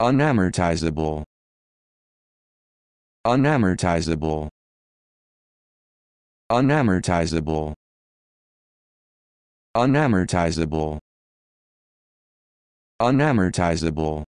unamortizable unamortizable unamortizable unamortizable unamortizable